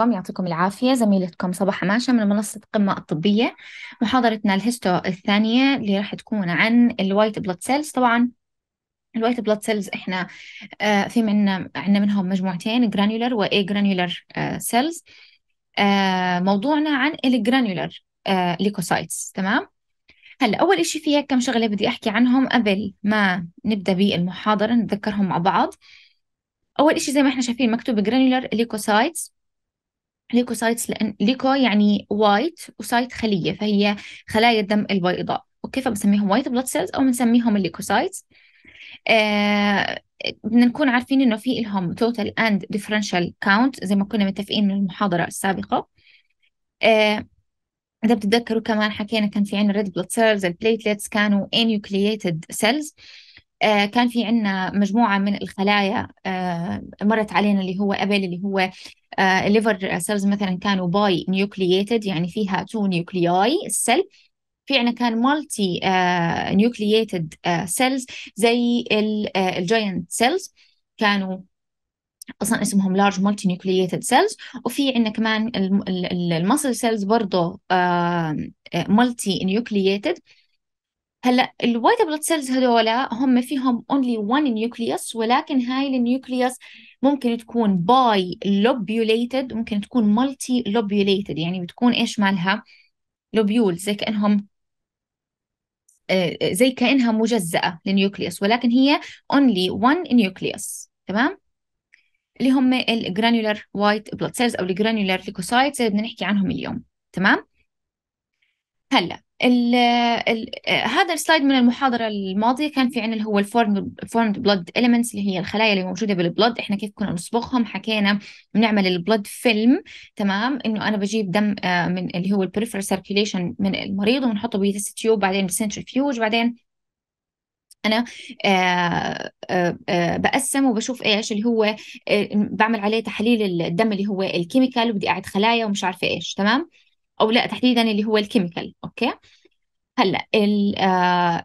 عليكم يعطيكم العافية زميلتكم صباح ماشا من منصة قمة الطبية محاضرتنا الهستو الثانية اللي راح تكون عن الوايت بلاد سيلز طبعا الوايت بلاد سيلز احنا آه، في من عندنا منهم مجموعتين جرانيولر واي جرانيولر سيلز موضوعنا عن الجرانيولر آه، ليكوسايتس تمام هلا اول شيء فيها كم شغله بدي احكي عنهم قبل ما نبدا بالمحاضره نتذكرهم مع بعض اول شيء زي ما احنا شايفين مكتوب جرانيولر ليكوسايتس ليكوسايتس لأن ليكو يعني وايت وسايت خلية فهي خلايا الدم البيضاء وكيف بنسميهم وايت بلاد سيلز أو بنسميهم الليكوسايتس آه بدنا نكون عارفين إنه في لهم توتال أند ديفرنشال كاونت زي ما كنا متفقين من المحاضرة السابقة آه إذا بتتذكروا كمان حكينا كان في عندنا ريد بلاد سيلز البليتلتس كانوا enucleated سيلز آه، كان في عندنا مجموعة من الخلايا آه، مرت علينا اللي هو قبل اللي هو الليفر آه، سيلز مثلا كانوا باي نيوكلييتد يعني فيها تو نيوكلياي السل في عنا كان مالتي نيوكلييتد سيلز زي الجاينت سيلز كانوا اصلا اسمهم لارج مالتي نيوكلييتد سيلز وفي عندنا كمان المسل سيلز برضه مالتي نيوكلييتد هلا الوايت بلاد سيلز هذول هم فيهم اونلي وان نيوكليوس ولكن هاي النيوكليوس ممكن تكون باي لوبيوليتد ممكن تكون مالتي لوبيوليتد يعني بتكون ايش مالها لوبيول زي كانهم آه، زي كانها مجزأه للنيوكليوس ولكن هي اونلي وان نيوكليوس تمام اللي هم الجرانيولار وايت بلاد سيلز او الجرانيولار ليكوسايتس بدنا نحكي عنهم اليوم تمام هلا الـ الـ هذا السلايد من المحاضرة الماضية كان في عنا اللي هو الفورم بلود إليمنتس اللي هي الخلايا اللي موجودة بالبلود احنا كيف كنا نصبغهم حكينا بنعمل البلود فيلم تمام انه انا بجيب دم آه، من اللي هو البريفر سيركيليشن من المريض وبنحطه بتست تيوب بعدين بسنترفيوج بعدين انا آآ آه، آآ آه، بقسم وبشوف ايش اللي هو بعمل عليه تحليل الدم اللي هو الكيميكال وبدي اقعد خلايا ومش عارفه ايش تمام او لا تحديدا اللي هو الكيميكال اوكي هلا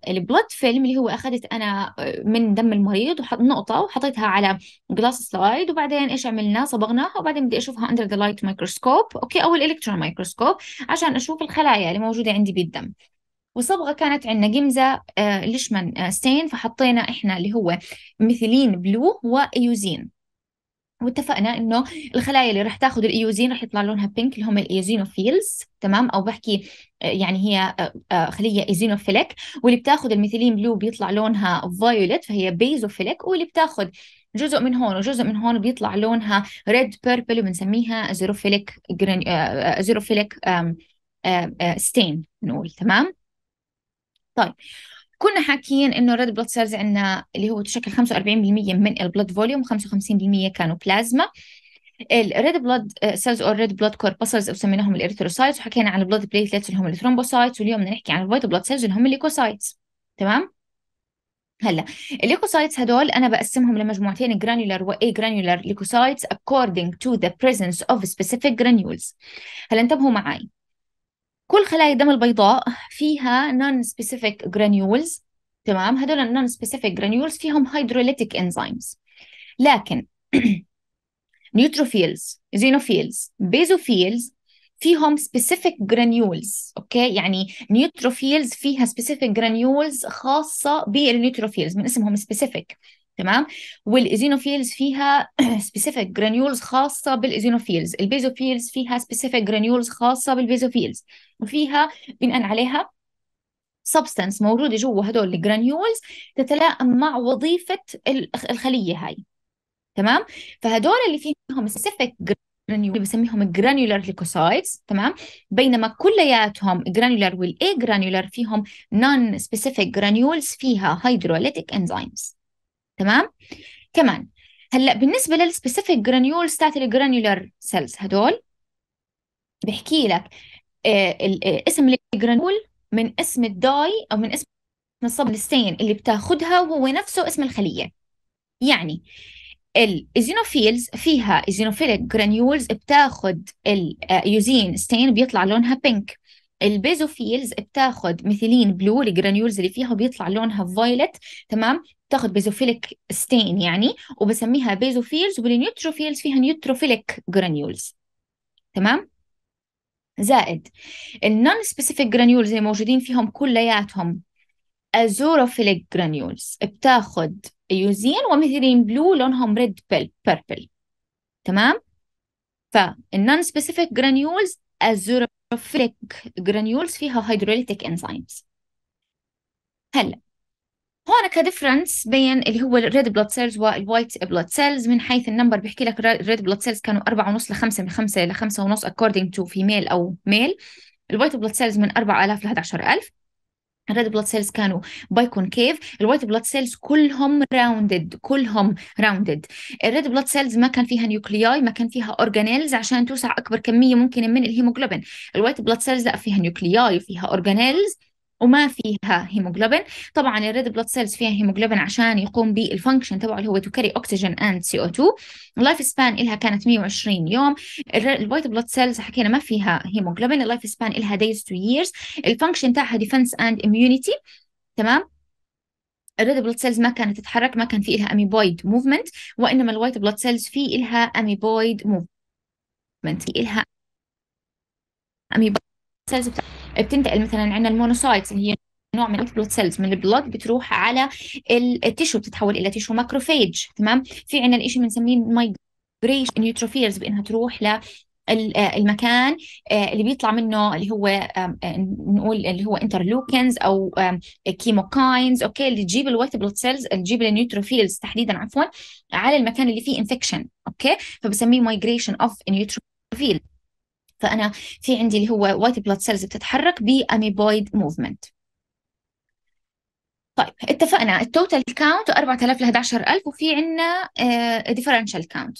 البلود آه، فيلم اللي هو اخذت انا آه، من دم المريض وحط نقطه وحطيتها على جلاس سلايد وبعدين ايش عملنا صبغناها وبعدين بدي اشوفها اندر ذا لايت مايكروسكوب اوكي او الالكترون مايكروسكوب عشان اشوف الخلايا اللي موجوده عندي بالدم وصبغه كانت عندنا جمزه آه، ليشمان ستين فحطينا احنا اللي هو ميثيلين بلو وايوزين واتفقنا انه الخلايا اللي رح تاخذ الايوزين e رح يطلع لونها بينك اللي هم الايزينوفيلز e تمام او بحكي آه، يعني هي آه، آه، خليه ايزينوفيلك e واللي بتاخذ الميثيلين بلو بيطلع لونها فايولت فهي بيزوفيلك واللي بتاخذ جزء من هون وجزء من هون بيطلع لونها ريد بيربل وبنسميها زيروفيلك جرين زيروفيلك ستين نقول تمام طيب كنا حاكيين انه الريد بلود سيلز عندنا اللي هو تشكل 45% من البلود فوليوم و55% كانوا بلازما الريد بلود سيلز او الريد بلود كوربسلز او سميناهم الاريثروسايتس وحكينا عن البلود بليتلتس اللي هم الثرومبوسايتس واليوم بدنا نحكي عن الوايت بلود سيلز اللي هم الليكوسايتس تمام هلا الليكوسايتس هدول انا بقسمهم لمجموعتين جرانيولار واي جرانيولار ليكوسايتس according to the presence of specific granules هلا انتبهوا معي كل خلايا الدم البيضاء فيها نون سبيسيفيك جرانيولز تمام هدول النون سبيسيفيك جرانيولز فيهم هيدروليتيك انزيمز لكن نيوتروفيلز زينوفيلز بيزوفيلز فيهم سبيسيفيك جرانيولز اوكي يعني نيوتروفيلز فيها سبيسيفيك جرانيولز خاصه بالنيوتروفيلز من اسمهم سبيسيفيك تمام والايزينوفيلز فيها سبيسيفيك جرانيولز خاصه بالايزينوفيلز البيزوفيلز فيها سبيسيفيك جرانيولز خاصه بالبيزوفيلز وفيها بناء عليها سبستانس موجوده جوا هدول الجرانيولز تتلائم مع وظيفه الخليه هاي تمام فهدول اللي فيهم سبيسيفيك اللي بسميهم جرانيولار ليكوسايتس تمام بينما كلياتهم جرانيولار والاي جرانيولار فيهم نون سبيسيفيك جرانيولز فيها هيدروليتيك انزيمز تمام كمان هلا بالنسبه للسبيسيفيك جرانيولز تاعت الجرانيولر سيلز هدول بحكي لك آه، آه، اسم الجرانول من اسم الداي او من اسم الصب الستين اللي بتاخذها وهو نفسه اسم الخليه يعني الايزينوفيلز فيها ايزينوفيلك جرانيولز بتاخذ اليوزين ستين بيطلع لونها بينك البيزوفيلز بتاخذ ميثيلين بلو الجرانيولز اللي فيها وبيطلع لونها فايلت تمام تاخذ بيزوفيلك ستين يعني وبسميها بيزوفيلز والنيوتروفيلز فيها نيوتروفيلك جرانيولز تمام زائد النون سبيسيفيك جرانيولز اللي موجودين فيهم كلياتهم ازوروفيلك جرانيولز بتاخد يوزين وميثيلين بلو لونهم ريد بيل بيربل تمام فالنون سبيسيفيك جرانيولز ازوروفيلك جرانيولز فيها هيدروليتيك انزيمز هلا هون كديفرنس بين اللي هو الريد بلود سيلز والوايت بلود سيلز من حيث النمبر بيحكي لك الريد بلود سيلز كانوا 4.5 ل 5 من 5 ل 5 ونص تو to female او ميل الوايت بلود سيلز من 4000 ل 11000 الريد بلود سيلز كانوا بايكونكيف الوايت بلود سيلز كلهم راوندد كلهم راوندد الريد بلود سيلز ما كان فيها نيوكلياي ما كان فيها اورجانيلز عشان توسع اكبر كميه ممكن من الهيموجلوبين الوايت بلود سيلز لا فيها نيوكلياي وفيها اورجانيلز وما فيها هيموجلوبين طبعا الريد بلاد سيلز فيها هيموجلوبين عشان يقوم بالفانكشن تبعه اللي هو تو كاري اوكسجين اند سي او 2 اللايف سبان إلها كانت 120 يوم الوايت بلاد سيلز حكينا ما فيها هيموجلوبين اللايف سبان إلها دايز تو ييرز الفانكشن تاعها ديفنس اند اميونيتي تمام الريد بلاد سيلز ما كانت تتحرك ما كان في إلها اميبويد موفمنت وانما الوايت بلاد سيلز في إلها اميبويد موفمنت في إلها اميبويد سيلز بتاع بتنتقل مثلا عندنا المونوسايتس اللي هي نوع من البلوت سيلز من البلود بتروح على التيشو بتتحول الى تيشو ماكروفيج تمام في عندنا شيء بنسميه مايجريشن نيوتروفيلز بانها تروح ل آه، المكان آه، اللي بيطلع منه اللي هو آه، نقول اللي هو انترلوكنز او كيموكاينز اوكي اللي تجيب الوايت بلود سيلز اللي تجيب النيوتروفيلز تحديدا عفوا على المكان اللي فيه انفكشن اوكي فبسميه مايجريشن اوف نيوتروفيلز فانا في عندي اللي هو وايت بلاد سيلز بتتحرك باميبويد موفمنت طيب اتفقنا التوتال كاونت 4000 ل 11000 وفي عندنا ديفرنشال كاونت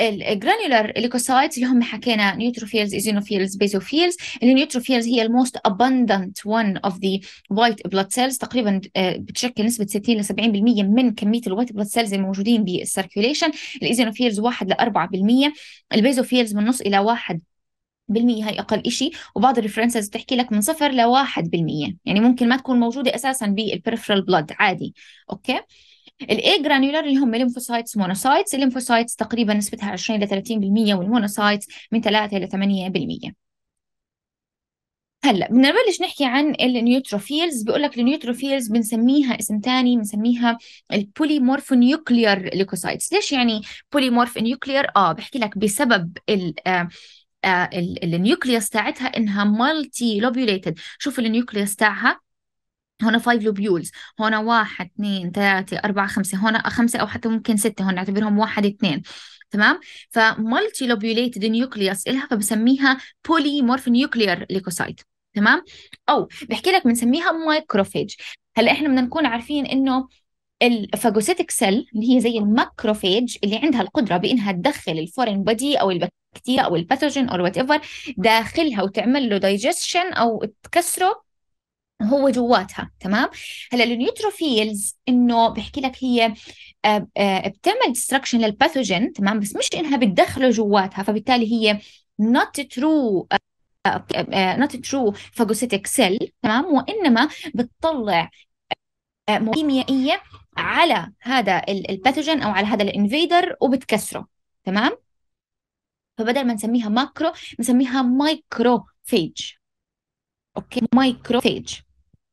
الجرانيولار ليكوسايتس اللي هم حكينا نيوتروفيلز ايزينوفيلز بيزوفيلز النيوتروفيلز هي الموست اباندنت وان اوف ذا وايت بلاد سيلز تقريبا آه، بتشكل نسبه 60 ل 70% من كميه الوايت بلاد سيلز الموجودين بالسيركيوليشن الايزينوفيلز 1 ل 4% البيزوفيلز من نص الى 1 بالمية هاي أقل إشي وبعض الريفرنسز بتحكي لك من صفر لواحد بالمية يعني ممكن ما تكون موجودة أساسا بالبريفرال بلاد عادي أوكي الاي جرانيولار اللي هم الليمفوسايتس مونوسايتس الليمفوسايتس تقريبا نسبتها 20 ل 30% والمونوسايتس من 3 ل 8% هلا بدنا نبلش نحكي عن النيوتروفيلز بقول لك النيوتروفيلز بنسميها اسم ثاني بنسميها البوليمورف نيوكليير ليكوسايتس ليش يعني بوليمورف نيوكليير اه بحكي لك بسبب ال آه، آه، النيوكليوس تاعتها انها مالتي لوبيوليتد شوف النيوكليوس تاعها هنا 5 لوبيولز هنا واحد اثنين ثلاثة أربعة خمسة هنا خمسة أو حتى ممكن ستة هون نعتبرهم واحد اثنين تمام فمالتي لوبيوليتد نيوكليوس إلها فبسميها بوليمورف نيوكليير ليكوسايت تمام أو بحكي لك بنسميها مايكروفيج هلا احنا بدنا نكون عارفين انه الفاجوسيتك سيل اللي هي زي الماكروفيج اللي عندها القدره بانها تدخل الفورين بودي او البكتيريا او الباثوجين او وات ايفر داخلها وتعمل له دايجستشن او تكسره هو جواتها تمام هلا النيوتروفيلز انه بحكي لك هي آه، آه، بتعمل ديستركشن للباثوجين تمام بس مش انها بتدخله جواتها فبالتالي هي نوت ترو نوت ترو phagocytic cell تمام وانما بتطلع كيميائيه آه، على هذا الباثوجين او على هذا الانفيدر وبتكسره تمام فبدل ما نسميها ماكرو نسميها مايكرو فيج اوكي مايكرو فيج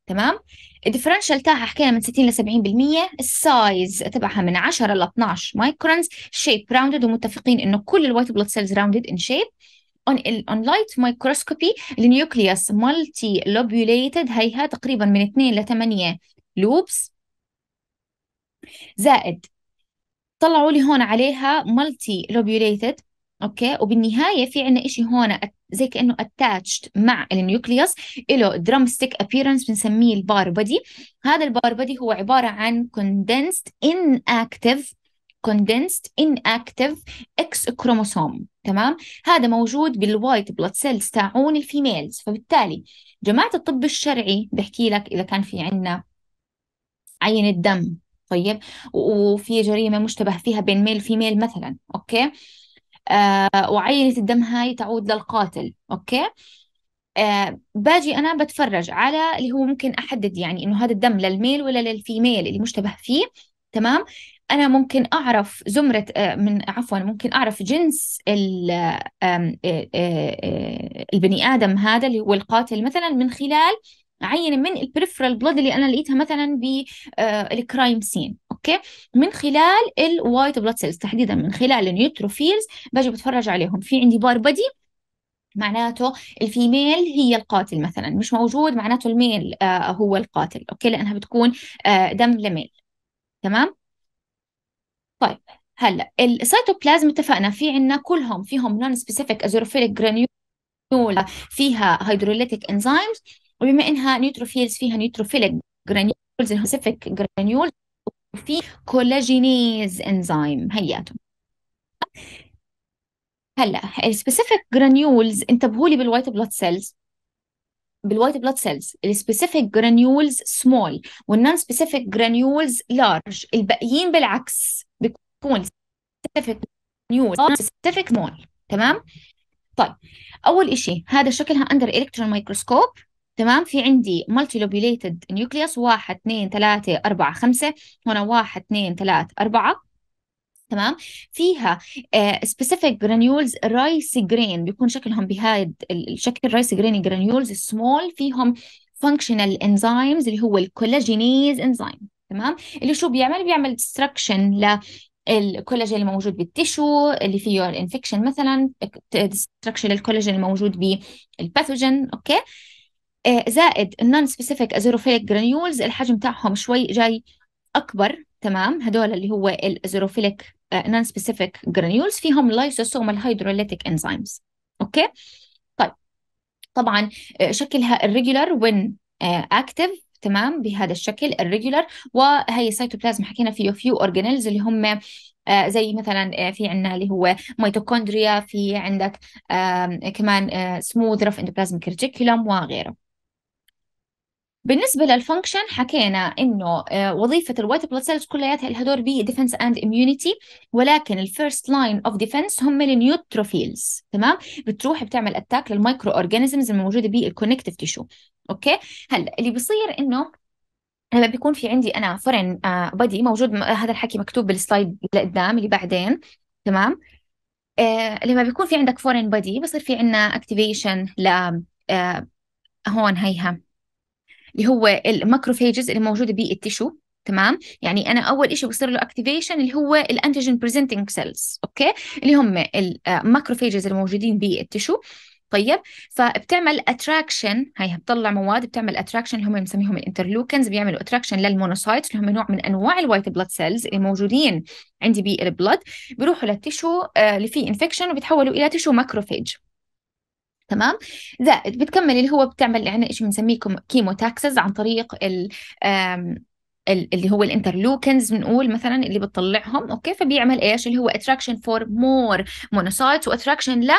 تمام الديفرنشال تاعها حكينا من 60 ل 70% السايز تبعها من 10 ل 12 مايكرونز شيب راوندد ومتفقين انه كل الوايت بلود سيلز راوندد ان شيب اون لايت مايكروسكوبي النيوكليوس مالتي لوبيوليتد هيها تقريبا من 2 ل 8 لوبس زائد طلعوا لي هون عليها مالتي لوبيوليتد اوكي وبالنهايه في عندنا شيء هون زي كانه اتاتشد مع النيوكليوس له درام ستيك ابييرنس بنسميه البار بودي هذا البار بودي هو عباره عن كوندنسد ان اكتف كوندنسد ان اكتف اكس كروموسوم تمام هذا موجود بالوايت بلاد سيلز تاعون الفيميلز فبالتالي جماعه الطب الشرعي بحكي لك اذا كان في عندنا عينه دم طيب وفي جريمة مشتبه فيها بين ميل في ميل مثلا أوكي آه، وعينة الدم هاي تعود للقاتل أوكي آه باجي انا بتفرج على اللي هو ممكن احدد يعني انه هذا الدم للميل ولا للفيميل اللي مشتبه فيه تمام انا ممكن اعرف زمره آه، من عفوا ممكن اعرف جنس البني ادم هذا اللي هو القاتل مثلا من خلال عينه من البريفرال بلود اللي انا لقيتها مثلا بالكرايم آه، سين اوكي من خلال الوايت بلود سيلز تحديدا من خلال النيوتروفيلز باجي بتفرج عليهم في عندي بار بدي معناته الفيميل هي القاتل مثلا مش موجود معناته الميل آه هو القاتل اوكي لانها بتكون آه دم لميل تمام طيب هلا السيتوبلازم اتفقنا في عندنا كلهم فيهم نون سبيسيفيك ازوروفيليك جرانيولا فيها هيدروليتيك انزيمز وبما انها نيوتروفيلز فيها نيوتروفيلك جرانيولز سبيسيفيك جرانيولز وفي كولاجينيز انزيم هياتهم هلا السبيسيفيك جرانيولز انتبهوا لي بالوايت بلاد سيلز بالوايت بلاد سيلز السبيسيفيك جرانيولز سمول والنون سبيسيفيك جرانيولز لارج الباقيين بالعكس بيكون سبيسيفيك جرانيولز سبيسيفيك سمول تمام طيب اول شيء هذا شكلها اندر الكترون مايكروسكوب تمام في عندي مالتي لوبيليتد نيوكليوس 1 2 3 4 5 هنا 1 2 3 4 تمام فيها سبيسيفيك جرانيولز رايس جرين بيكون شكلهم بهذا الشكل رايس جرين جرانيولز سمول فيهم فانكشنال انزيمز اللي هو الكولاجينيز انزيم تمام اللي شو بيعمل بيعمل ديستركشن ل الكولاجين الموجود بالتيشو اللي فيه الانفكشن مثلا ديستركشن للكولاجين الموجود بالباثوجين اوكي آه، زائد النون سبيسيفيك ازوروفيليك جرانيولز الحجم تاعهم شوي جاي اكبر تمام هدول اللي هو الازوروفيليك نون سبيسيفيك جرانيولز فيهم لايسوسوم الهيدروليتيك انزيمز اوكي طيب طبعا آه، شكلها الريجولر وين اكتف تمام بهذا الشكل الريجولر وهي السيتوبلازم حكينا فيه فيو اورجانيلز اللي هم آه، زي مثلا في عندنا اللي هو ميتوكوندريا في عندك كمان سموث رف اندوبلازميك ريتيكولوم وغيره بالنسبه للفانكشن حكينا انه آه، وظيفه الوايت بلاد سيلز كلياتها لها دور ديفنس اند اميونيتي ولكن الفيرست لاين اوف ديفنس هم النيوتروفيلز تمام بتروح بتعمل اتاك للمايكرو اورجانيزمز الموجوده بالكونكتيف تيشو اوكي هلا اللي بصير انه لما بيكون في عندي انا فورين بادي آه، موجود هذا الحكي مكتوب بالسلايد اللي قدام اللي بعدين تمام آه، لما بيكون في عندك فورين بادي بصير في عندنا اكتيفيشن ل هون هيها اللي هو الماكروفيجز اللي موجوده بالتيشو تمام يعني انا اول شيء بصير له اكتيفيشن اللي هو الانتيجين بريزنتنج سيلز اوكي اللي هم الماكروفيجز آه، الموجودين بالتيشو طيب فبتعمل اتراكشن هي بتطلع مواد بتعمل اتراكشن اللي هم بنسميهم الانترلوكنز بيعملوا اتراكشن للمونوسايت اللي هم نوع من انواع الوايت بلاد سيلز اللي موجودين عندي بالبلد بيروحوا للتيشو آه، اللي فيه انفكشن وبيتحولوا الى تيشو ماكروفيج تمام زائد بتكمل اللي هو بتعمل اللي يعني احنا شيء بنسميه كيمو تاكسز عن طريق ال اللي هو الانترلوكنز بنقول مثلا اللي بتطلعهم اوكي فبيعمل ايش اللي هو اتراكشن فور مور مونوسايتس واتراكشن ل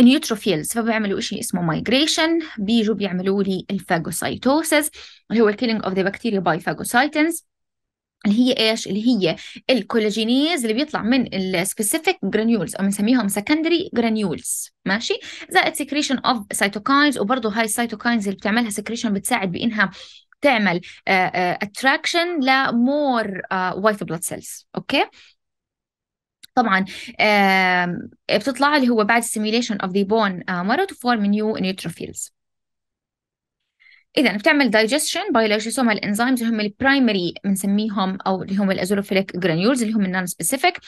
نيوتروفيلز فبيعملوا شيء اسمه مايجريشن بيجوا بيعملوا لي الفاجوسايتوسز اللي هو الكيلينج اوف ذا بكتيريا باي فاجوسايتنز اللي هي ايش؟ اللي هي الكولاجينيز اللي بيطلع من السبيسيفيك جرانيولز او بنسميهم سكندري جرانيولز ماشي؟ زائد سكريشن اوف سيتوكاينز وبرضه هاي السيتوكاينز اللي بتعملها سكريشن بتساعد بانها تعمل اتراكشن لمور وايت بلاد سيلز اوكي؟ طبعا بتطلع اللي هو بعد stimulation اوف آه، ذا بون مرض تو فورم نيو neutrophils اذا بتعمل دايجستشن باي لايسوسومال انزيمز اللي هم البرايمري بنسميهم او اللي هم الازولوفيليك جرانيولز اللي هم النون سبيسيفيك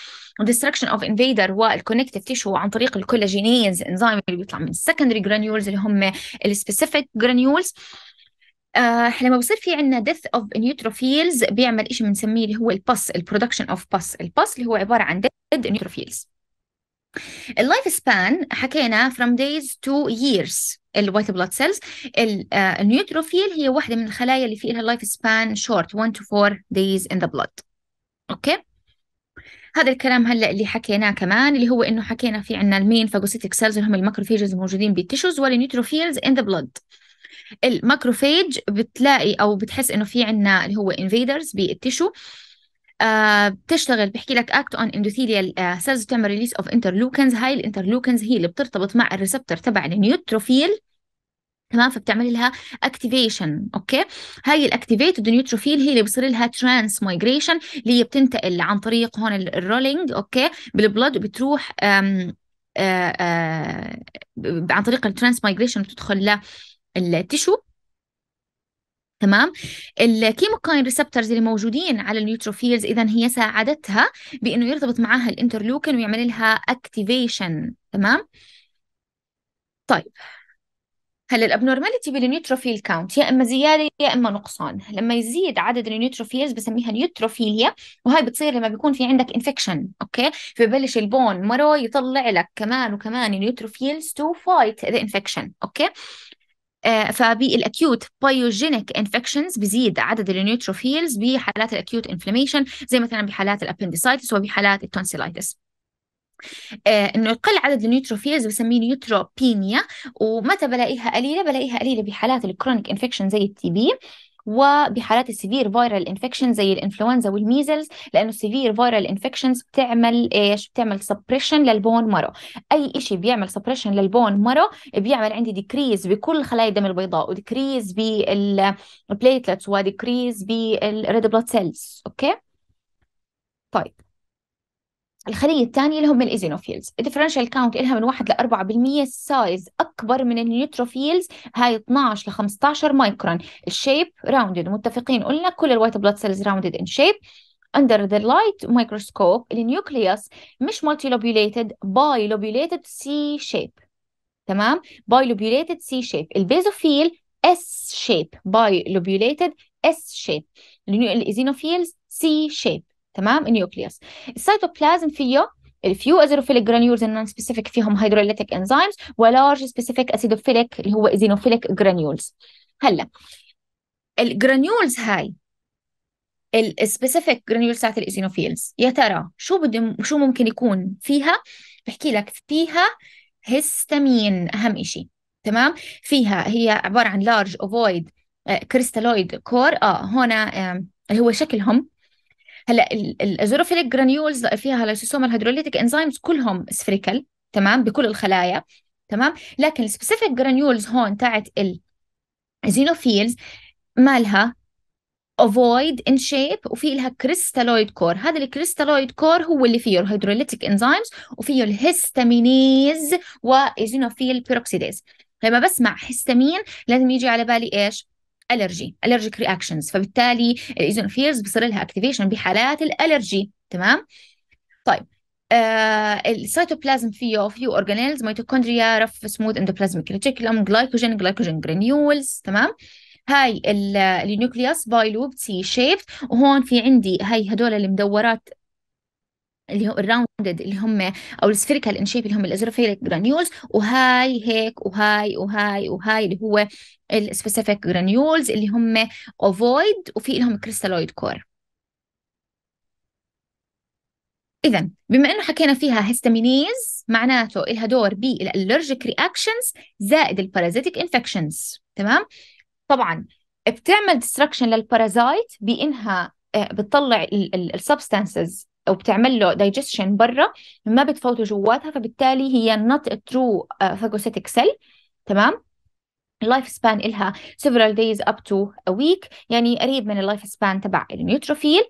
ودستركشن اوف انفيدر والكونكتيف تيشو عن طريق الكولاجينيز انزيم اللي بيطلع من السكندري جرانيولز اللي هم السبيسيفيك جرانيولز آه لما بصير في عندنا ديث اوف نيوتروفيلز بيعمل شيء بنسميه اللي هو الباس البرودكشن اوف باس الباس اللي هو عباره عن ديد نيوتروفيلز اللايف سبان حكينا from days to years الوايت بلاد سيلز النيوتروفيل هي واحدة من الخلايا اللي في اللايف سبان شورت 1 to 4 days in the blood اوكي هذا الكلام هلا اللي حكيناه كمان اللي هو انه حكينا في عندنا المين فاجوسيتك سيلز اللي هم الماكروفيجز الموجودين بالتيشوز والنيوتروفيلز ان ذا بلود الماكروفيج بتلاقي او بتحس انه في عندنا اللي هو انفيدرز بالتيشو آه، بتشتغل بحكي لك اكت اون اندوثيليال سيلز بتعمل ريليس اوف انترلوكنز هاي الانترلوكنز هي اللي بترتبط مع الريسبتور تبع النيوتروفيل تمام فبتعمل لها اكتيفيشن اوكي هاي الاكتيفيتد نيوتروفيل هي اللي بصير لها ترانس مايجريشن اللي هي بتنتقل عن طريق هون الرولينج اوكي بالبلد وبتروح آم آآ آه، آآ آه، عن طريق الترانس مايجريشن بتدخل للتشو تمام الكيموكاين ريسبترز اللي موجودين على النيوتروفيلز اذا هي ساعدتها بانه يرتبط معاها الانترلوكين ويعمل لها اكتيفيشن تمام طيب هلا الابنورماليتي بالنيوتروفيل كاونت يا اما زياده يا اما نقصان لما يزيد عدد النيوتروفيلز بسميها نيوتروفيليا وهي بتصير لما بيكون في عندك انفكشن اوكي فببلش البون مره يطلع لك كمان وكمان نيوتروفيلز تو فايت ذا انفكشن اوكي فبالاكيوت بايوجينيك انفكشنز بيزيد عدد النيوتروفيلز بحالات الاكيوت انفلاميشن زي مثلا بحالات الابندسايتس وبحالات التونسيلايتس آه، انه يقل عدد النيوتروفيلز بسميه نيوتروبينيا ومتى بلاقيها قليله بلاقيها قليله بحالات الكرونيك انفكشن زي التي بي وبحالات السيفير فايرال انفكشن زي الانفلونزا والميزلز لانه السيفير فايرال انفكشنز بتعمل ايش بتعمل سبريشن للبون مرو اي شيء بيعمل سبريشن للبون مرو بيعمل عندي ديكريز بكل خلايا الدم البيضاء وديكريز بالبليتلتس وديكريز بالريد بلاد سيلز اوكي طيب الخلية الثانية اللي هم الإيزينوفيلز الديفرنشال كاونت إلها من 1 ل 4% سايز أكبر من النيوتروفيلز هاي 12 ل 15 مايكرون الشيب راوندد متفقين قلنا كل الوايت بلاد سيلز راوندد إن شيب under the light microscope النيوكليوس مش مالتي لوبيوليتد باي لوبيوليتد C shape تمام باي لوبيوليتد C shape البيزوفيل S shape باي لوبيوليتد S shape الايزينوفيلز C shape تمام النيوكليوس السيتوبلازم فيه الفيو ازيروفيليك جرانيولز النون سبيسيفيك فيهم هيدروليتيك انزيمز ولارج سبيسيفيك اسيدوفيليك اللي هو ايزينوفيليك جرانيولز هلا الجرانيولز هاي السبيسيفيك جرانيولز تاعت الايزينوفيلز يا ترى شو بده شو ممكن يكون فيها بحكي لك فيها هيستامين اهم شيء تمام فيها هي عباره عن لارج اوفويد كريستالويد كور اه هون آه، اللي هو شكلهم هلا الازوروفيليك جرانيولز فيها ليسوسوم الهيدروليتيك انزيمز كلهم سفريكل تمام بكل الخلايا تمام لكن السبيسيفيك جرانيولز هون تاعت الزينوفيلز مالها ovoid in shape وفي لها كريستالويد كور هذا الكريستالويد كور هو اللي فيه الهيدروليتيك انزيمز وفيه الهيستامينيز وزينوفيل بيروكسيديز لما بسمع هيستامين لازم يجي على بالي ايش الرجي الرجيك رياكشنز فبالتالي الايزونوفيلز بصير لها اكتيفيشن بحالات الالرجي تمام طيب آه السيتوبلازم فيه فيه اورجانيلز ميتوكوندريا رف سموث اندوبلازميك ريتيكولم جلايكوجين جلايكوجين جرانيولز تمام هاي النيوكليوس لوب سي شيبت وهون في عندي هاي هدول المدورات اللي هو الراوندد اللي هم او السفيريكال ان شيب اللي هم الازرافيليك جرانيولز وهاي هيك وهاي وهاي وهاي اللي هو السبيسيفيك جرانيولز اللي هم اوفويد وفي لهم كريستالويد كور اذا بما انه حكينا فيها هيستامينيز معناته لها دور بالالرجيك رياكشنز زائد البارازيتيك انفكشنز تمام طبعا بتعمل ديستركشن للبارازايت بانها آه، بتطلع السبستانسز او بتعمل له دايجستشن برا ما بتفوته جواتها فبالتالي هي not a true آه، phagocytic cell تمام اللايف سبان إلها several days up to a week يعني قريب من اللايف سبان تبع النيوتروفيل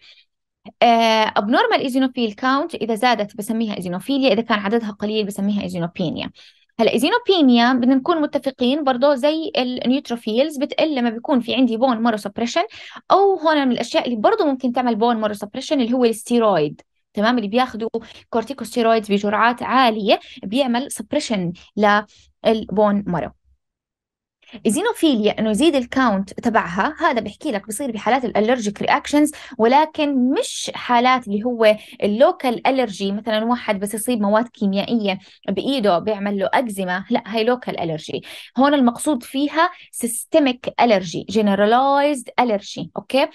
ابنورمال ايزينوفيل كاونت اذا زادت بسميها ايزينوفيليا اذا كان عددها قليل بسميها ايزينوبينيا هلا ايزينوبينيا بدنا نكون متفقين برضه زي النيوتروفيلز بتقل لما بيكون في عندي بون مارو سبريشن او هون من الاشياء اللي برضه ممكن تعمل بون مارو سبريشن اللي هو الستيرويد تمام اللي بياخذوا كورتيكوستيرويدز بجرعات عاليه بيعمل سبريشن للبون مارو الزينوفيليا انه يزيد الكاونت تبعها هذا بحكي لك بصير بحالات الالرجيك رياكشنز ولكن مش حالات اللي هو اللوكال الرجي مثلا واحد بس يصيب مواد كيميائيه بايده بيعمل له اكزيما لا هي لوكال الرجي هون المقصود فيها سيستميك الرجي جنرالايزد الرجي اوكي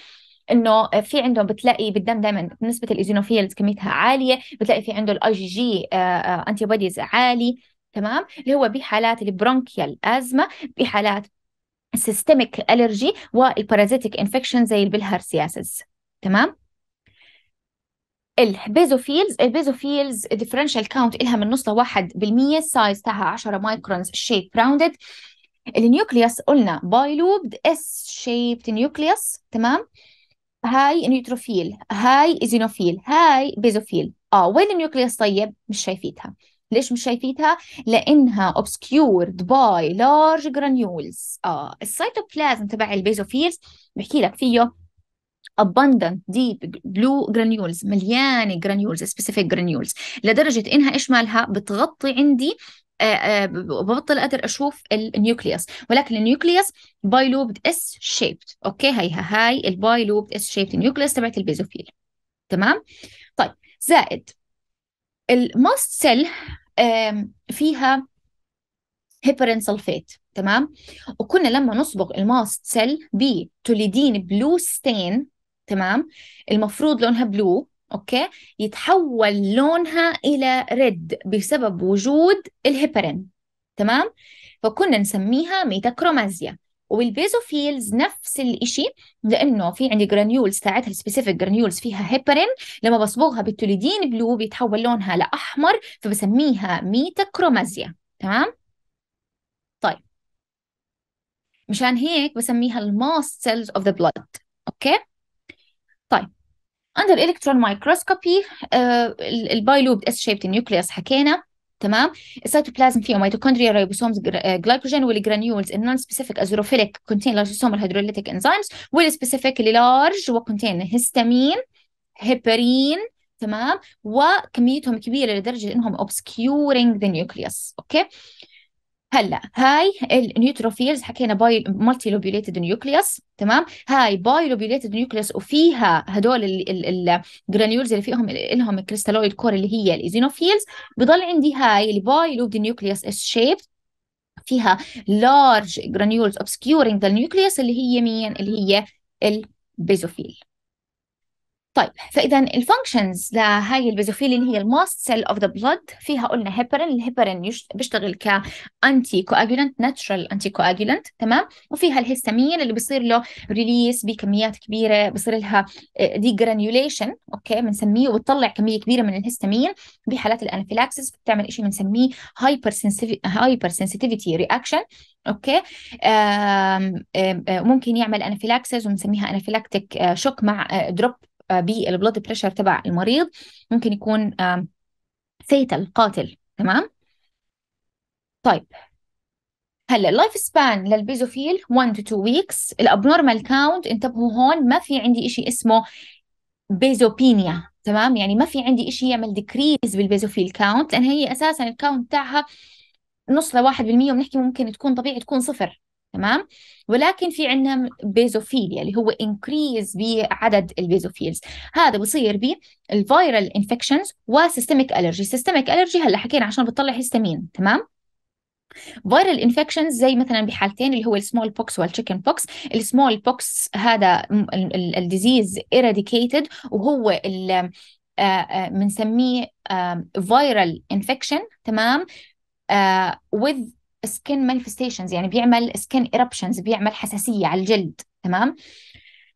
انه في عندهم بتلاقي بالدم دائما نسبه الايزينوفيلز كميتها عاليه بتلاقي في عنده الاي جي جي انتي بوديز عالي تمام اللي هو بحالات البرونكيال ازمه بحالات سيستميك الرجي والبارازيتيك انفكشن زي البلهارسياسز تمام البيزوفيلز البيزوفيلز ديفرنشال كاونت إلها من نص لواحد بالمية سايز تاعها 10 مايكرونز شيب راوندد النيوكليوس قلنا بايلوبد اس شيبت نيوكليوس تمام هاي نيوتروفيل هاي ايزينوفيل هاي بيزوفيل اه وين النيوكليوس طيب مش شايفيتها ليش مش شايفيتها لانها obscured by large granules اه السيتوبلازم تبع البيزوفيلز بحكي لك فيه abundant deep blue granules مليانه granules specific granules لدرجه انها ايش مالها بتغطي عندي آه، آه، ببطل قادر اشوف النيوكليوس ولكن النيوكليوس باي لوبد اس شيبت اوكي هيها هاي الباي لوبد اس شيبت النيوكليوس تبعت البيزوفيل تمام طيب زائد الماست سيل فيها هيبرين سلفيت تمام وكنا لما نصبغ الماست سيل بتوليدين بلو ستين تمام المفروض لونها بلو اوكي يتحول لونها الى ريد بسبب وجود الهيبرين تمام فكنا نسميها ميتاكرومازيا وبالبيزوفيلز نفس الإشي لأنه في عندي جرانيولز تاعتها سبيسيفيك جرانيولز فيها هيبرين لما بصبغها بالتوليدين بلو بيتحول لونها لأحمر فبسميها ميتا تمام طيب مشان هيك بسميها الماست سيلز اوف ذا بلود اوكي طيب under electron microscopy uh, آه، البايلوبد اس shaped nucleus حكينا تمام السيتوبلازم فيه ميتوكوندريا ريبوسومز جلايكوجين آه، والجرانيولز النون سبيسيفيك ازوروفيليك كونتين لايسوسومال هيدروليتيك انزيمز والسبيسيفيك اللي لارج وكونتين هيستامين هيبرين تمام وكميتهم كبيره لدرجه انهم obscuring ذا nucleus اوكي هلا هاي النيوتروفيلز حكينا باي مالتي لوبيوليتد نيوكليوس تمام هاي باي لوبيوليتد نيوكليوس وفيها هدول الجرانيولز اللي فيهم لهم كريستالويد كور اللي هي الايزينوفيلز بضل عندي هاي الباي لوبد نيوكليوس شيب فيها large جرانيولز obscuring the nucleus اللي هي مين اللي هي البيزوفيل طيب فاذا الفانكشنز لهاي اللي هي الماست سيل اوف ذا بلد فيها قلنا هيبرين الهيبرين بيشتغل كانتي كواجولنت ناتشرال انتي كواجولنت تمام وفيها الهيستامين اللي بيصير له ريليس بكميات كبيره بصير لها دي آه، جرانيوليشن اوكي بنسميه وبتطلع كميه كبيره من الهيستامين بحالات الانافيلاكسس بتعمل شيء بنسميه هايبر هايبر سنسيتيفيتي رياكشن اوكي آه، ممكن يعمل انافيلاكسس وبنسميها انفلاكتيك آه، شوك مع دروب بالبلود آه، بريشر تبع المريض ممكن يكون فيتال آه، قاتل تمام طيب هلا اللايف سبان للبيزوفيل 1 تو 2 ويكس الابنورمال كاونت انتبهوا هون ما في عندي شيء اسمه بيزوبينيا تمام يعني ما في عندي شيء يعمل ديكريز بالبيزوفيل كاونت لان هي اساسا الكاونت تاعها نص لواحد بالمية وبنحكي ممكن تكون طبيعي تكون صفر تمام ولكن في عندنا بيزوفيليا اللي هو انكريز بعدد البيزوفيلز هذا بصير بالفيرال انفكشنز وسيستميك الرجي سيستميك الرجي هلا حكينا عشان بتطلع هيستامين تمام فيرال انفكشنز زي مثلا بحالتين اللي هو السمول بوكس والتشيكن بوكس السمول بوكس هذا الديزيز ايراديكيتد وهو بنسميه فيرال انفكشن تمام uh, with سكن مانيفستيشنز يعني بيعمل سكن ايربشنز بيعمل حساسيه على الجلد تمام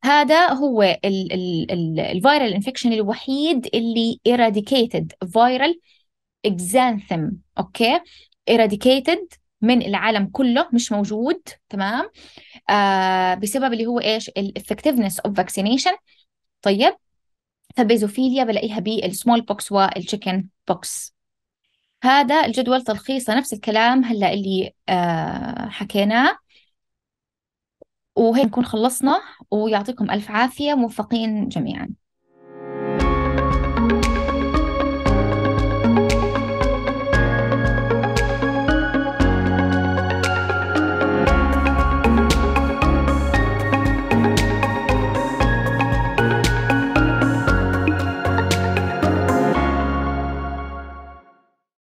هذا هو الفيرال انفكشن الوحيد اللي ايراديكيتد فيرال اكزانثم اوكي ايراديكيتد من العالم كله مش موجود تمام آه بسبب اللي هو ايش الافكتفنس اوف فاكسينيشن طيب فبيزوفيليا بلاقيها بالسمول بوكس والتشيكن بوكس هذا الجدول تلخيصه نفس الكلام هلا اللي آه، حكيناه وهيك نكون خلصنا ويعطيكم ألف عافية موفقين جميعاً